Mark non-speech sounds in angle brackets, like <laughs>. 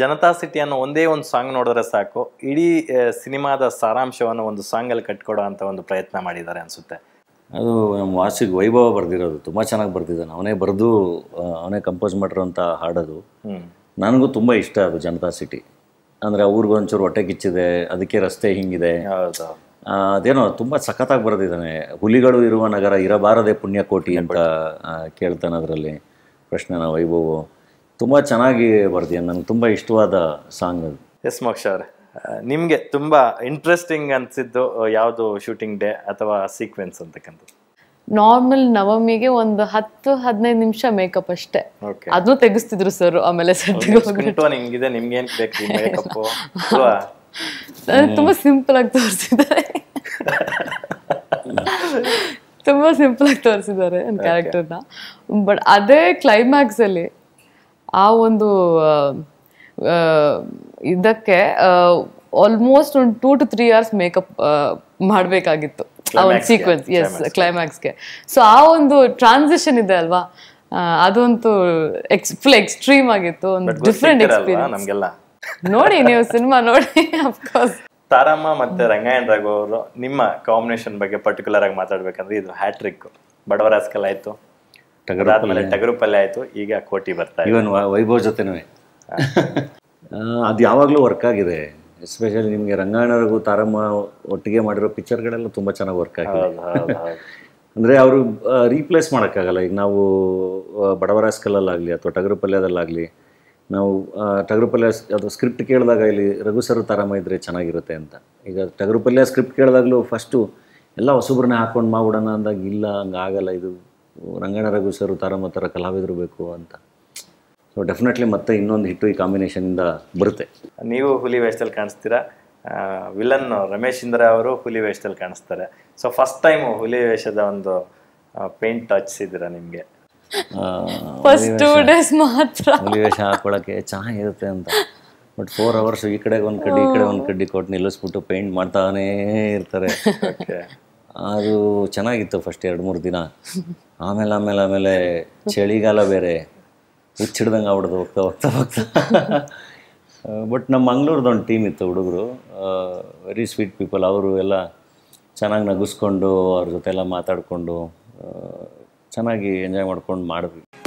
Janata city ಅನ್ನೋ ಒಂದೇ ಒಂದು ಸಾಂಗ್ ನೋಡಿದ್ರೆ ಸಾಕು ಇಡೀ ಸಿನಿಮಾದ ಸಾರಾಂಶವನ್ನು ಒಂದು ಸಾಂಗಲ್ಲಿ ಕಟ್ಕೊಡೋ ಅಂತ ಒಂದು ಪ್ರಯತ್ನ ಮಾಡಿದ್ದಾರೆ ಅನಿಸುತ್ತೆ ಅದು ನಮ್ಮ ವಾಸಿಗೆ ವೈಭವ ಬರೆದಿರೋದು ತುಂಬ ಚೆನ್ನಾಗಿ ಬರ್ತಿದ್ದಾನೆ ಅವನೇ ಬರೆದು ಅವನೇ ಕಂಪೋಸ್ ಮಾಡಿರೋಂಥ ಹಾಡೋದು ನನಗೂ ತುಂಬ ಇಷ್ಟ ಅದು ಜನತಾ ಸಿಟಿ ಅಂದರೆ ಅವ್ರಿಗೊಂಚೂರು ಹೊಟ್ಟೆ ಕಿಚ್ಚಿದೆ ಅದಕ್ಕೆ ರಸ್ತೆ ಹಿಂಗಿದೆ ಅದೇನೋ ತುಂಬ ಸಖತ್ತಾಗಿ ಬರೆದಿದ್ದಾನೆ ಹುಲಿಗಳು ಇರುವ ನಗರ ಇರಬಾರದೆ ಪುಣ್ಯಕೋಟಿ ಅಂತ ಕೇಳ್ತಾನೆ ಅದರಲ್ಲಿ ಪ್ರಶ್ನೆನ ವೈಭವ ತುಂಬ ಚೆನ್ನಾಗಿ ಬರ್ದಿ ನನಗೆ ತುಂಬ ಇಷ್ಟವಾದ ಸಾಂಗ್ ಅದು ಎಸ್ ಮೋಕ್ಷ ಅವರೇ ನಿಮಗೆ ತುಂಬ ಇಂಟ್ರೆಸ್ಟಿಂಗ್ ಅನಿಸಿದ್ದು ಯಾವುದು ಶೂಟಿಂಗ್ ಡೇ ಅಥವಾ ಸೀಕ್ವೆನ್ಸ್ ಅಂತಕ್ಕಂಥದ್ದು ನಾರ್ಮಲ್ ನವಮಿಗೆ ಒಂದು ಹತ್ತು ಹದಿನೈದು ನಿಮಿಷ ಮೇಕಪ್ ಅಷ್ಟೇ ಅದು ತೆಗಿಸ್ತಿದ್ರು ಸರ್ ಆಮೇಲೆ ತುಂಬಾ ಸಿಂಪಲ್ ಆಗಿ ತೋರಿಸಿದ್ದಾರೆ <laughs> ತುಂಬಾ ಸಿಂಪಲ್ ಆಗಿ ತೋರಿಸಿದ್ದಾರೆ ಬಟ್ ಅದೇ ಕ್ಲೈಮ್ಯಾಕ್ಸ್ ಅಲ್ಲಿ ಆ ಒಂದು ಇದಕ್ಕೆ ಆಲ್ಮೋಸ್ಟ್ ಒಂದು two to three hours makeup ಮಾಡಬೇಕಾಗಿತ್ತು ಆ ಒಂದು ಸೀಕ್ವೆನ್ಸ್ ಎಸ್ ಕ್ಲೈಮ್ಯಾಕ್ಸ್ಗೆ ಸೊ ಆ ಒಂದು ಟ್ರಾನ್ಸಿಷನ್ ಇದೆ ಅಲ್ವಾ ಅದಂತೂ ಎಕ್ಸ್ ಫುಲ್ ಎಕ್ಸ್ಟ್ರೀಮ್ ಆಗಿತ್ತು ಒಂದು ಡಿಫ್ರೆಂಟ್ ಎಕ್ಸ್ಪೀರಿಯನ್ಸ್ ನೋಡಿ ನೀವು ಸಿನಿಮಾ ನೋಡಿ ಅಫ್ಕೋರ್ಸ್ ತಾರಮ್ಮ ಮತ್ತೆ ರಂಗಾಯಣ್ ರಾಘು ಅವರು ನಿಮ್ಮ ಕಾಂಬಿನೇಷನ್ ಬಗ್ಗೆ ಪರ್ಟಿಕ್ಯುಲರ್ ಆಗಿ ಮಾತಾಡ್ಬೇಕಂದ್ರೆ ಇದು ಹ್ಯಾಟ್ರಿಕ್ ಬಡವರಾಸ್ಕಲ್ ಆಯ್ತು ಟಗರು ಪಲ್ಯ ಈಗ ಕೋಟಿ ಬರ್ತಾ ಇವನ್ ವೈಭವ್ ಜೊತೆನೂ ಅದು ಯಾವಾಗಲೂ ವರ್ಕ್ ಆಗಿದೆ ಎಸ್ಪೆಷಲಿ ನಿಮಗೆ ರಂಗಾಯಣರಿಗೂ ತಾರಮ್ಮ ಒಟ್ಟಿಗೆ ಮಾಡಿರೋ ಪಿಕ್ಚರ್ಗಳೆಲ್ಲ ತುಂಬಾ ಚೆನ್ನಾಗಿ ವರ್ಕ್ ಆಗಿದೆ ಅಂದ್ರೆ ಅವರು ರೀಪ್ಲೇಸ್ ಮಾಡೋಕ್ಕಾಗಲ್ಲ ಈಗ ನಾವು ಬಡವರಾಸ್ಕಲ್ಲಲ್ಲಾಗಲಿ ಅಥವಾ ಟಗರು ಪಲ್ಯದಲ್ಲಾಗಲಿ ನಾವು ಟಗರು ಪಲ್ಯ ಅದು ಸ್ಕ್ರಿಪ್ಟ್ ಕೇಳಿದಾಗ ಇಲ್ಲಿ ರಘು ಸರ್ ತಾರಮ್ಮ ಇದ್ರೆ ಚೆನ್ನಾಗಿರುತ್ತೆ ಅಂತ ಈಗ ಟಗರು ಪಲ್ಯ ಸ್ಕ್ರಿಪ್ಟ್ ಕೇಳಿದಾಗಲೂ ಫಸ್ಟು ಎಲ್ಲ ಹೊಸಬ್ರನ್ನೇ ಹಾಕೊಂಡು ಮಾಡ್ಬಿಡೋಣ ಅಂದಾಗ ಇಲ್ಲ ಹಂಗಾಗಲ್ಲ ಇದು ರಂಗನ ರಘು ಸರ್ ತಾರಮ್ಮ ಥರ ಕಲಾವಿದರು ಬೇಕು ಅಂತ ಸೊ ಡೆಫಿನೆಟ್ಲಿ ಮತ್ತೆ ಇನ್ನೊಂದು ಹಿಟ್ಟು ಈ ಕಾಂಬಿನೇಷನಿಂದ ಬರುತ್ತೆ ನೀವು ಹುಲಿ ವೇಷದಲ್ಲಿ ಕಾಣಿಸ್ತೀರಾ ವಿಲನ್ ರಮೇಶ್ ಇಂದ್ರ ಅವರು ಹುಲಿ ವೇಷದಲ್ಲಿ ಕಾಣಿಸ್ತಾರೆ ಸೊ ಫಸ್ಟ್ ಟೈಮ್ ಹುಲಿ ವೇಷದ ಒಂದು ಪೇಂಟ್ ಹಚ್ಚಿದ್ದೀರಾ ನಿಮಗೆ ಹುಲಿ ವೇಷ ಹಾಕೊಳಕ್ಕೆ ಚೆನ್ನಾಗಿರುತ್ತೆ ಅಂತ ಬಟ್ ಫೋರ್ ಅವರ್ಸ್ ಈ ಕಡೆಗೆ ಒಂದು ಕಡ್ಡಿ ಈ ಕಡೆ ಒಂದು ಕಡ್ಡಿ ಕೊಟ್ಟು ನಿಲ್ಲಿಸ್ಬಿಟ್ಟು ಪೇಂಟ್ ಮಾಡ್ತಾನೇ ಇರ್ತಾರೆ ಅದು ಚೆನ್ನಾಗಿತ್ತು ಫಸ್ಟ್ ಎರಡು ಮೂರು ದಿನ ಆಮೇಲೆ ಆಮೇಲೆ ಆಮೇಲೆ ಚಳಿಗಾಲ ಬೇರೆ ಹುಚ್ಚಿಡ್ದಂಗೆ ಆಗ್ಬಿಡ್ದು ಹೋಗ್ತಾ ಹೋಗ್ತಾ ಹೋಗ್ತಾ ಬಟ್ ನಮ್ಮ ಮಂಗ್ಳೂರ್ದೊಂದು ಟೀಮ್ ಇತ್ತು ಹುಡುಗರು ವೆರಿ ಸ್ವೀಟ್ ಪೀಪಲ್ ಅವರು ಎಲ್ಲ ಚೆನ್ನಾಗಿ ನಗಿಸ್ಕೊಂಡು ಅವ್ರ ಜೊತೆ ಎಲ್ಲ ಮಾತಾಡಿಕೊಂಡು ಚೆನ್ನಾಗಿ ಎಂಜಾಯ್ ಮಾಡ್ಕೊಂಡು ಮಾಡಿದ್ವಿ